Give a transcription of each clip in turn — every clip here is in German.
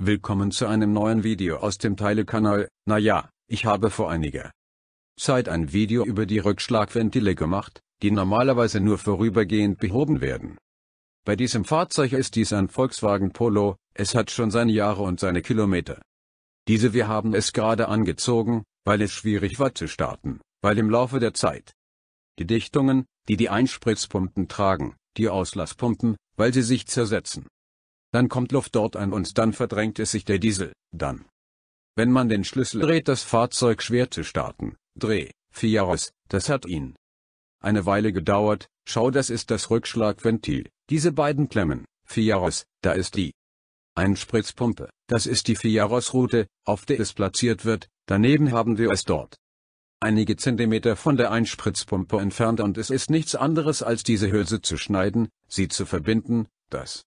Willkommen zu einem neuen Video aus dem teile Teilekanal, naja, ich habe vor einiger Zeit ein Video über die Rückschlagventile gemacht, die normalerweise nur vorübergehend behoben werden. Bei diesem Fahrzeug ist dies ein Volkswagen Polo, es hat schon seine Jahre und seine Kilometer. Diese wir haben es gerade angezogen, weil es schwierig war zu starten, weil im Laufe der Zeit die Dichtungen, die die Einspritzpumpen tragen, die Auslasspumpen, weil sie sich zersetzen dann kommt Luft dort an und dann verdrängt es sich der Diesel, dann. Wenn man den Schlüssel dreht, das Fahrzeug schwer zu starten, dreh, Fiaros, das hat ihn. Eine Weile gedauert, schau das ist das Rückschlagventil, diese beiden Klemmen, Fiaros, da ist die. Einspritzpumpe, das ist die Fiaros-Route, auf der es platziert wird, daneben haben wir es dort. Einige Zentimeter von der Einspritzpumpe entfernt und es ist nichts anderes als diese Hülse zu schneiden, sie zu verbinden, das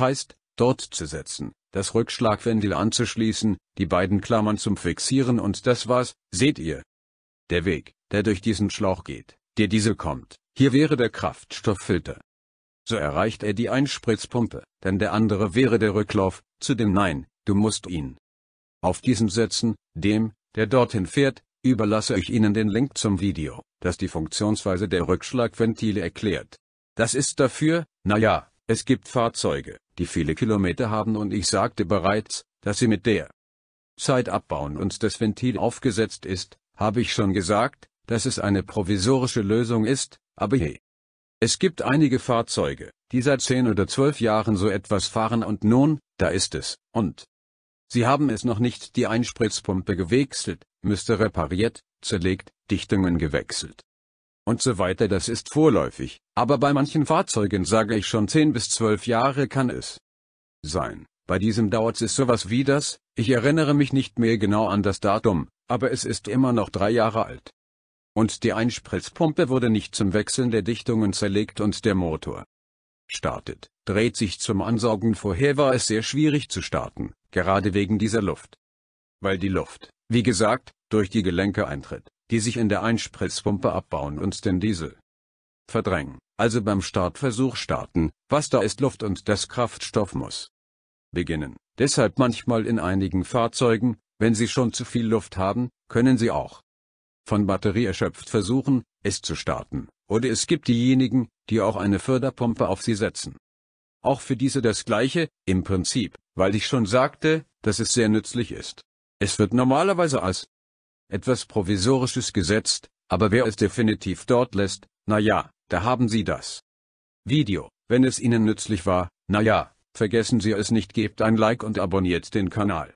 heißt, dort zu setzen, das Rückschlagventil anzuschließen, die beiden Klammern zum Fixieren und das war's, seht ihr. Der Weg, der durch diesen Schlauch geht, der Diesel kommt, hier wäre der Kraftstofffilter. So erreicht er die Einspritzpumpe, denn der andere wäre der Rücklauf, zu dem Nein, du musst ihn. Auf diesen setzen, dem, der dorthin fährt, überlasse ich Ihnen den Link zum Video, das die Funktionsweise der Rückschlagventile erklärt. Das ist dafür, naja, es gibt Fahrzeuge, die viele Kilometer haben und ich sagte bereits, dass sie mit der Zeit abbauen und das Ventil aufgesetzt ist, habe ich schon gesagt, dass es eine provisorische Lösung ist, aber hey. Es gibt einige Fahrzeuge, die seit 10 oder 12 Jahren so etwas fahren und nun, da ist es, und sie haben es noch nicht die Einspritzpumpe gewechselt, müsste repariert, zerlegt, Dichtungen gewechselt und so weiter. Das ist vorläufig, aber bei manchen Fahrzeugen sage ich schon 10 bis 12 Jahre kann es sein. Bei diesem dauert es sowas wie das, ich erinnere mich nicht mehr genau an das Datum, aber es ist immer noch drei Jahre alt. Und die Einspritzpumpe wurde nicht zum Wechseln der Dichtungen zerlegt und der Motor startet, dreht sich zum Ansaugen. Vorher war es sehr schwierig zu starten, gerade wegen dieser Luft. Weil die Luft, wie gesagt, durch die Gelenke eintritt die sich in der Einspritzpumpe abbauen und den Diesel verdrängen, also beim Startversuch starten, was da ist Luft und das Kraftstoff muss beginnen. Deshalb manchmal in einigen Fahrzeugen, wenn sie schon zu viel Luft haben, können sie auch von Batterie erschöpft versuchen, es zu starten, oder es gibt diejenigen, die auch eine Förderpumpe auf sie setzen. Auch für diese das gleiche, im Prinzip, weil ich schon sagte, dass es sehr nützlich ist. Es wird normalerweise als etwas Provisorisches gesetzt, aber wer es definitiv dort lässt, na ja, da haben Sie das. Video, wenn es Ihnen nützlich war, na ja, vergessen Sie es nicht, gebt ein Like und abonniert den Kanal.